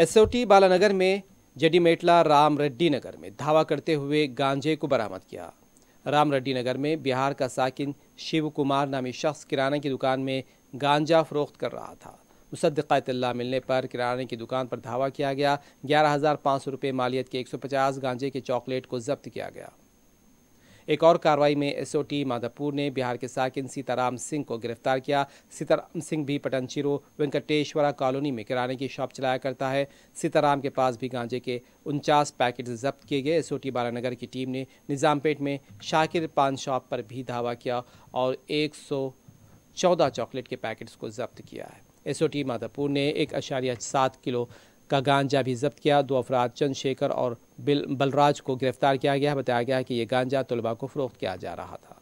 SOT Balanagar में जडीमेटला राम रेड्डी नगर में धावा करते हुए गांजे को बरामद किया राम रेड्डी नगर में बिहार का साकिन शिव कुमार नामी शख्स किराने की दुकान में गांजा फरोख्त कर रहा था मुसद्दला मिलने पर किराने की दुकान पर धावा किया गया ग्यारह हज़ार पाँच सौ रुपये मालियत के एक सौ पचास गांजे के चॉकलेट को जब्त किया गया एक और कार्रवाई में एसओटी माधवपुर ने बिहार के साकिन सीताराम सिंह को गिरफ्तार किया सीताराम सिंह भी पटनचिरो वेंकटेश्वरा कॉलोनी में किराने की शॉप चलाया करता है सीताराम के पास भी गांजे के उनचास पैकेट जब्त किए गए एसओटी बालानगर की टीम ने निज़ामपेट में शाकिर पान शॉप पर भी धावा किया और एक चौदह चॉकलेट के पैकेट्स को जब्त किया है एसओटी माधोपुर ने एक अशारिया सात किलो का गांजा भी जब्त किया दो अफराद चंद्रशेखर और बलराज को गिरफ्तार किया गया बताया गया कि ये गांजा तलबा को फरोख्त किया जा रहा था